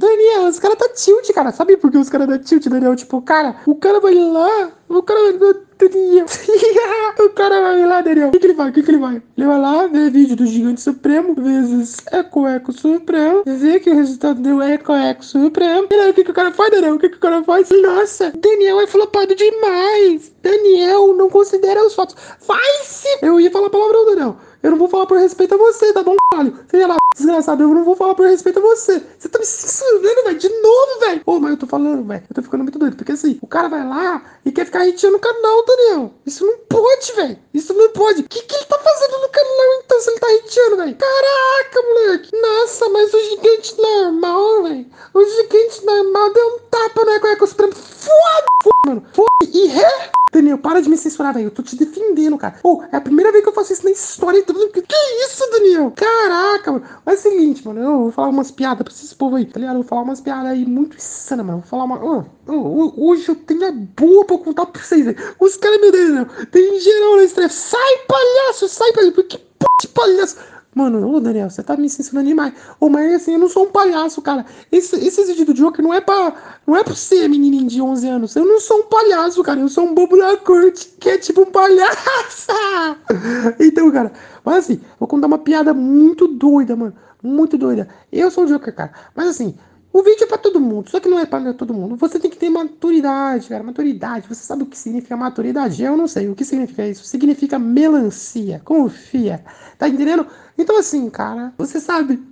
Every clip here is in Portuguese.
Daniel, os caras tá tilt, cara. Sabe por que os caras dão tilt, Daniel? Tipo, cara, o cara vai lá, o cara vai Daniel. o cara vai lá, Daniel. O que, que ele vai? O que, que ele vai? Ele vai lá, vê vídeo do Gigante Supremo, vezes Eco Eco Supremo, vê que o resultado deu Eco Eco Supremo. E aí, o que, que o cara faz, Daniel? O que, que o cara faz? Nossa, Daniel é flopado demais. Daniel não considera os fatos. Vai se... Eu ia falar palavrão, Daniel. Eu não vou falar por respeito a você, tá bom, caralho? Filha da desgraçado, eu não vou falar por respeito a você. Você tá me censurando, velho, de novo, velho. Pô, mas eu tô falando, velho, eu tô ficando muito doido. Porque assim, o cara vai lá e quer ficar hateando o canal, Daniel. Isso não pode, velho. Isso não pode. O que, que ele tá fazendo no canal, então, se ele tá hateando, velho? Caraca, moleque. Nossa, mas hoje em dia normal, velho. O seguinte normal deu um tapa na cueca suprema. Foda, foda, mano. Foda e re. Daniel, para de me censurar, velho. Eu tô te defendendo, cara. Pô, é a primeira vez que eu faço isso na história. Tô... Que isso, Daniel? Caraca, mano. Mas é o seguinte, mano. Eu vou falar umas piadas pra esses povo aí, tá ligado? Eu vou falar umas piadas aí muito insana, mano. Vou falar uma. Oh, oh, hoje eu tenho a é boa pra contar pra vocês, velho. Os caras, meu Deus, Daniel. Tem geral na estreia. Sai, palhaço, sai, palhaço. Que p*** de palhaço. Mano, ô Daniel, você tá me ensinando demais. Ô, mas assim, eu não sou um palhaço, cara. Esse, esse vídeo do Joker não é pra. Não é pra você, menininho de 11 anos. Eu não sou um palhaço, cara. Eu sou um bobo da corte, que é tipo um palhaço. então, cara, mas assim, vou contar uma piada muito doida, mano. Muito doida. Eu sou o Joker, cara. Mas assim, o vídeo é para todo mundo, só que não é para todo mundo. Você tem que ter maturidade, cara. Maturidade. Você sabe o que significa maturidade? Eu não sei. O que significa isso? Significa melancia. Confia. Tá entendendo? Então, assim, cara, você sabe.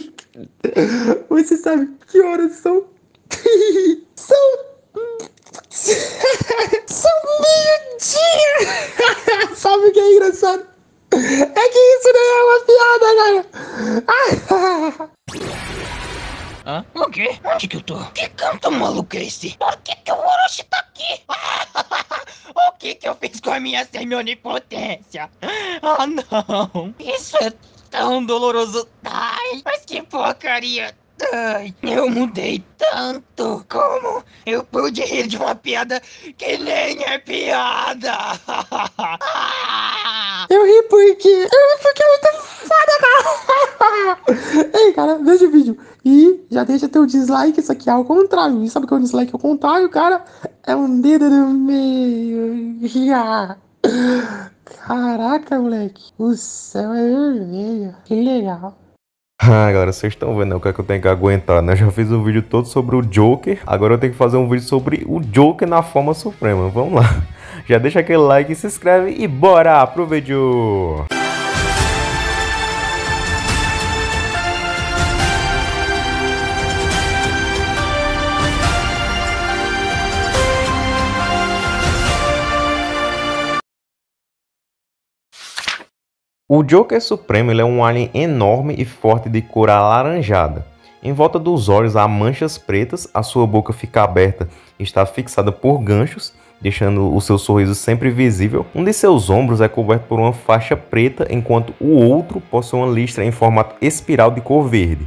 você sabe que horas são. são. são meio-dia! sabe o que é engraçado? É que isso não é uma piada, cara! Hã? O quê? Onde que eu tô? Que canto maluco é esse? Por que que o Orochi tá aqui? o que que eu fiz com a minha semi-onipotência? Ah, não. Isso é tão doloroso. Ai, mas que porcaria. Ai, eu mudei tanto. Como eu pude rir de uma piada que nem é piada? Ah! eu ri porque... Eu ah, ri porque eu tô foda, cara! Ei, cara, veja o vídeo. E já deixa teu dislike, isso aqui é ao contrário. E sabe o que é o dislike ao contrário, cara? É um dedo no meio. Caraca, moleque. O céu é vermelho. Que legal. Ah, galera, vocês estão vendo né, o que, é que eu tenho que aguentar, né? Eu já fiz um vídeo todo sobre o Joker, agora eu tenho que fazer um vídeo sobre o Joker na forma suprema. Vamos lá. Já deixa aquele like, se inscreve e bora pro vídeo! O Joker Supremo é um alien enorme e forte de cor alaranjada. Em volta dos olhos há manchas pretas, a sua boca fica aberta e está fixada por ganchos, deixando o seu sorriso sempre visível. Um de seus ombros é coberto por uma faixa preta, enquanto o outro possui uma listra em formato espiral de cor verde.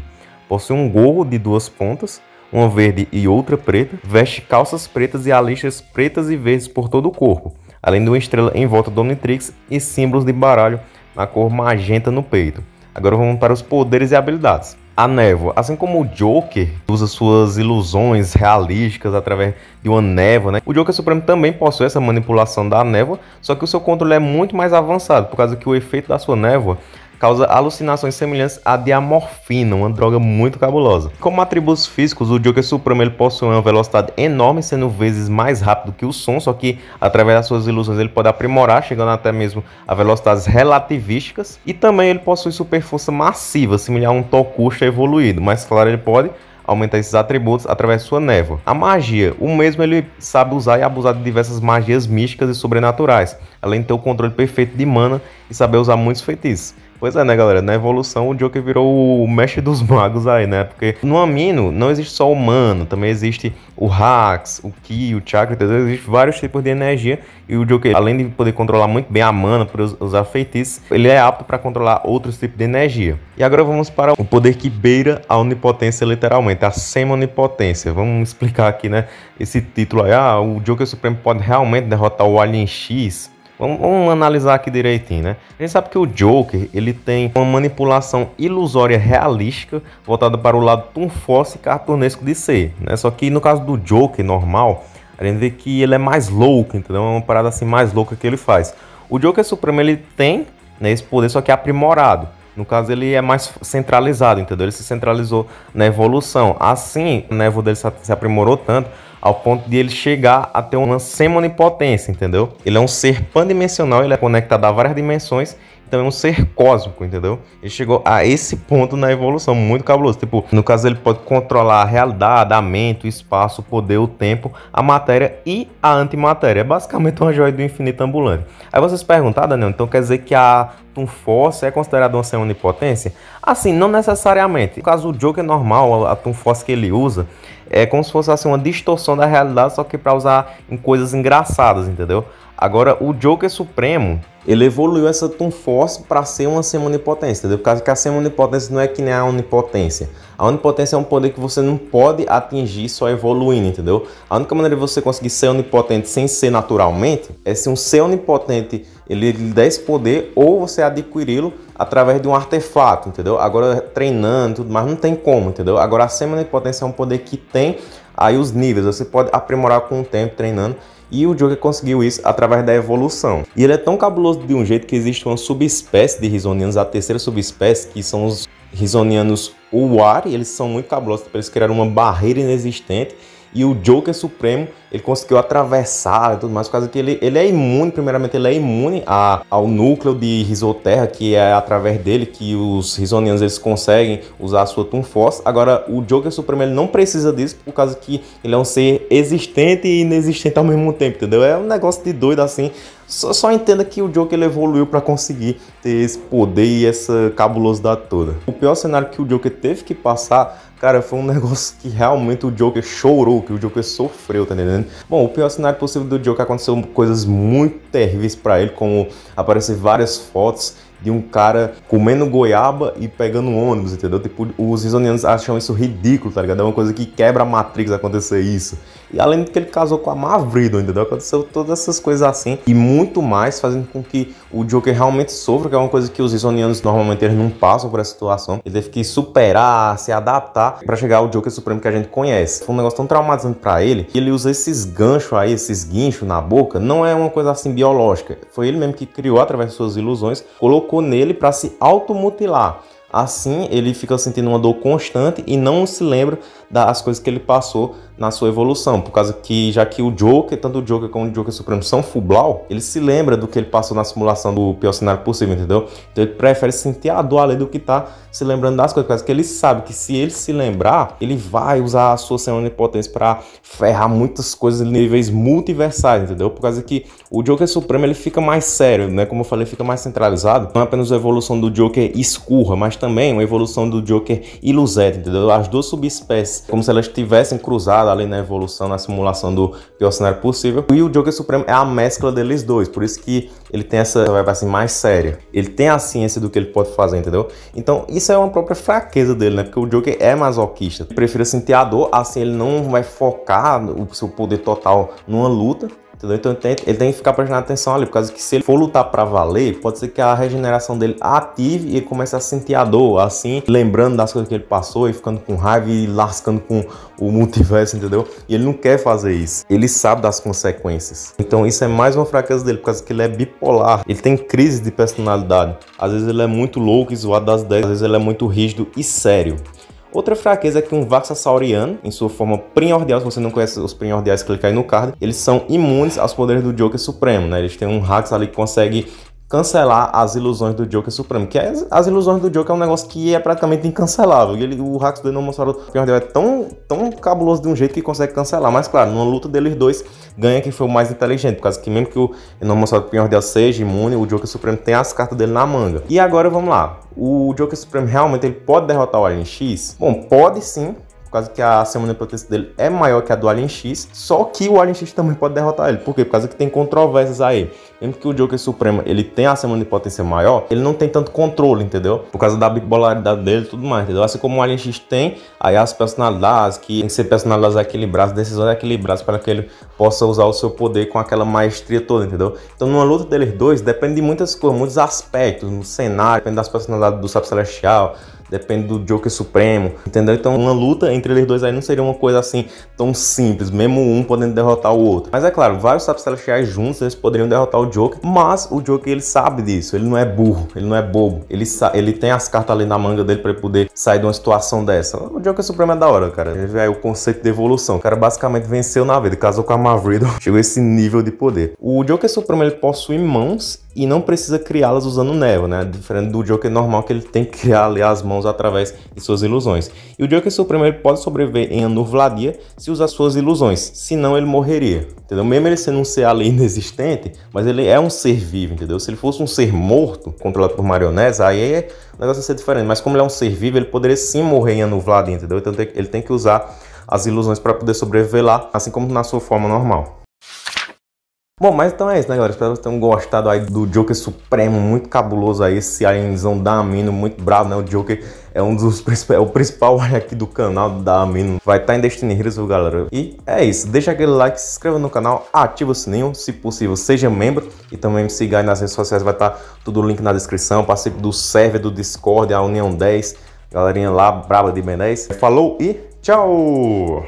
Possui um gorro de duas pontas, uma verde e outra preta, veste calças pretas e há listras pretas e verdes por todo o corpo, além de uma estrela em volta do Omnitrix e símbolos de baralho na cor magenta no peito. Agora vamos para os poderes e habilidades. A névoa, assim como o Joker usa suas ilusões realísticas através de uma névoa, né? O Joker Supremo também possui essa manipulação da névoa, só que o seu controle é muito mais avançado, por causa que o efeito da sua névoa causa alucinações semelhantes à de morfina, uma droga muito cabulosa. Como atributos físicos, o Joker Supremo ele possui uma velocidade enorme, sendo vezes mais rápido que o som, só que através das suas ilusões ele pode aprimorar, chegando até mesmo a velocidades relativísticas. E também ele possui super força massiva, similar a um Tokusha evoluído, mas claro, ele pode aumentar esses atributos através de sua névoa. A magia, o mesmo ele sabe usar e abusar de diversas magias místicas e sobrenaturais, além de ter o controle perfeito de mana e saber usar muitos feitiços. Pois é, né, galera? Na evolução, o Joker virou o mestre dos magos aí, né? Porque no Amino não existe só o humano, também existe o Hax, o Ki, o Chakra, entendeu? Existem vários tipos de energia. E o Joker, além de poder controlar muito bem a Mana por usar feitiços, ele é apto para controlar outros tipos de energia. E agora vamos para o poder que beira a onipotência, literalmente, a semi-onipotência. Vamos explicar aqui, né? Esse título aí. Ah, o Joker Supremo pode realmente derrotar o Alien X Vamos, vamos, analisar aqui direitinho, né? A gente sabe que o Joker, ele tem uma manipulação ilusória realística voltada para o lado tão forte e cartunesco de ser, né? Só que no caso do Joker normal, a gente vê que ele é mais louco, entendeu? É uma parada assim mais louca que ele faz. O Joker Supremo, ele tem né, esse poder, só que é aprimorado. No caso, ele é mais centralizado, entendeu? Ele se centralizou na evolução. Assim, o névoa dele se aprimorou tanto ao ponto de ele chegar a ter uma semonipotência, entendeu? Ele é um ser pandimensional, ele é conectado a várias dimensões então é um ser cósmico, entendeu? Ele chegou a esse ponto na evolução, muito cabuloso. Tipo, no caso ele pode controlar a realidade, a mente, o espaço, o poder, o tempo, a matéria e a antimatéria. É basicamente uma joia do infinito ambulante. Aí vocês perguntam, ah, Daniel, então quer dizer que a Atom Force é considerada uma ser onipotência? Assim, não necessariamente. No caso do Joker normal, a Atom Force que ele usa, é como se fosse assim, uma distorção da realidade, só que para usar em coisas engraçadas, entendeu? Agora, o Joker Supremo, ele evoluiu essa Toon Force para ser uma semi-onipotência, entendeu? Por causa que a semi-onipotência não é que nem a onipotência. A onipotência é um poder que você não pode atingir só evoluindo, entendeu? A única maneira de você conseguir ser onipotente sem ser naturalmente é se um ser onipotente ele lhe dá esse poder ou você adquiri-lo através de um artefato, entendeu? Agora, treinando e tudo mais, não tem como, entendeu? Agora, a semi-onipotência é um poder que tem aí os níveis, você pode aprimorar com o tempo treinando e o Joker conseguiu isso através da evolução. E ele é tão cabuloso de um jeito que existe uma subespécie de Risonianos, a terceira subespécie, que são os Risonianos Uari. Eles são muito cabulosos, tipo, eles criaram uma barreira inexistente e o Joker Supremo, ele conseguiu atravessar e tudo mais, por causa que ele, ele é imune, primeiramente, ele é imune a, ao núcleo de Risoterra, que é através dele que os Risonianos eles conseguem usar a sua Toon Force. Agora, o Joker Supremo, ele não precisa disso, por causa que ele é um ser existente e inexistente ao mesmo tempo, entendeu? É um negócio de doido assim. Só, só entenda que o Joker ele evoluiu para conseguir ter esse poder e essa cabulosidade toda. O pior cenário que o Joker teve que passar Cara, foi um negócio que realmente o Joker chorou, que o Joker sofreu, tá entendendo? Bom, o pior cenário possível do Joker aconteceu coisas muito terríveis para ele, como aparecer várias fotos de um cara comendo goiaba e pegando um ônibus, entendeu? Tipo, os risonianos acham isso ridículo, tá ligado? É uma coisa que quebra a Matrix acontecer isso. E além de que ele casou com a Mavrido, entendeu? Aconteceu todas essas coisas assim e muito mais, fazendo com que o Joker realmente sofra, que é uma coisa que os isonianos normalmente eles não passam por essa situação. Ele teve que superar, se adaptar para chegar ao Joker Supremo que a gente conhece. Foi um negócio tão traumatizante para ele que ele usa esses ganchos aí, esses guinchos na boca, não é uma coisa assim biológica. Foi ele mesmo que criou através de suas ilusões, colocou nele para se automutilar. Assim, ele fica sentindo uma dor constante e não se lembra das coisas que ele passou na sua evolução, por causa que já que o Joker, tanto o Joker como o Joker Supremo são Fublau, ele se lembra do que ele passou na simulação do pior cenário possível, entendeu? Então ele prefere sentir a dor além do que tá se lembrando das coisas, porque ele sabe que se ele se lembrar, ele vai usar a sua semana de potência para ferrar muitas coisas em níveis multiversais, entendeu? Por causa que o Joker Supremo ele fica mais sério, né? Como eu falei, fica mais centralizado. Não é apenas a evolução do Joker escurra, mas também a evolução do Joker ilusete, entendeu? As duas subespécies, como se elas tivessem cruzado ali na evolução, na simulação do pior cenário possível. E o Joker Supremo é a mescla deles dois, por isso que ele tem essa vibe assim mais séria. Ele tem a ciência do que ele pode fazer, entendeu? Então isso é uma própria fraqueza dele, né? Porque o Joker é masoquista. Ele prefere sentir a dor, assim ele não vai focar o seu poder total numa luta, Entendeu? Então ele tem, ele tem que ficar prestando atenção ali, por causa que se ele for lutar para valer, pode ser que a regeneração dele ative e ele comece a sentir a dor, assim, lembrando das coisas que ele passou e ficando com raiva e lascando com o multiverso, entendeu? E ele não quer fazer isso. Ele sabe das consequências. Então isso é mais uma fraqueza dele, por causa que ele é bipolar. Ele tem crise de personalidade. Às vezes ele é muito louco e zoado das ideias. às vezes ele é muito rígido e sério. Outra fraqueza é que um Vaxasauriano, em sua forma primordial, se você não conhece os primordiais, clica aí no card, eles são imunes aos poderes do Joker Supremo, né? Eles têm um Hax ali que consegue cancelar as ilusões do Joker Supremo. Que as, é, as, ilusões do Joker é um negócio que é praticamente incancelável. E ele, o Hakusuden do Monstro Fiordel é tão, tão cabuloso de um jeito que consegue cancelar. Mas claro, numa luta deles dois, ganha quem foi o mais inteligente. Por causa que mesmo que o No Monstro seja imune, o Joker Supremo tem as cartas dele na manga. E agora vamos lá. O Joker Supremo realmente ele pode derrotar o Alien X? Bom, pode sim, causa que a semana de proteção dele é maior que a do Alien X, só que o Alien X também pode derrotar ele. Por quê? Por causa que tem controvérsias aí. Mesmo que o Joker Supremo, ele tem a semana de potência maior, ele não tem tanto controle, entendeu? Por causa da bipolaridade dele e tudo mais, entendeu? Assim como o Alien X tem, aí as personalidades que tem que ser personalidades equilibradas, decisões equilibradas para que ele possa usar o seu poder com aquela maestria toda, entendeu? Então numa luta deles dois, depende de muitas coisas, muitos aspectos, no cenário, depende das personalidades do Sapo Celestial, depende do Joker Supremo, entendeu? Então uma luta entre eles dois aí não seria uma coisa assim tão simples, mesmo um podendo derrotar o outro. Mas é claro, vários sapos celestiais juntos eles poderiam derrotar o Joker, mas o Joker ele sabe disso, ele não é burro, ele não é bobo, ele, ele tem as cartas ali na manga dele para poder sair de uma situação dessa. O Joker Supremo é da hora, cara. Ele vê é aí o conceito de evolução. O cara basicamente venceu na vida, casou com a Mavrido, chegou a esse nível de poder. O Joker Supremo ele possui mãos e não precisa criá-las usando Neo, né? Diferente do Joker normal que ele tem que criar ali as mãos através de suas ilusões. E o Joker Supremo ele pode sobreviver em anurvladia se usar suas ilusões, senão ele morreria, entendeu? Mesmo ele sendo um ser ali inexistente, mas ele é um ser vivo, entendeu? Se ele fosse um ser morto, controlado por marionese, aí é um negócio ia ser diferente. Mas como ele é um ser vivo, ele poderia sim morrer em anurvladia, entendeu? Então ele tem que usar as ilusões para poder sobreviver lá, assim como na sua forma normal. Bom, mas então é isso, né, galera? Espero que vocês tenham gostado aí do Joker Supremo, muito cabuloso aí, esse alienzão da Amino, muito bravo, né? O Joker é um dos principais, é o principal aqui do canal da Amino. Vai estar tá em Destiny Heroes, galera. E é isso, deixa aquele like, se inscreva no canal, ativa o sininho, se possível, seja membro e também me siga aí nas redes sociais, vai estar tá tudo o link na descrição, participe do server do Discord, a União 10, galerinha lá braba de Ben 10. Falou e tchau!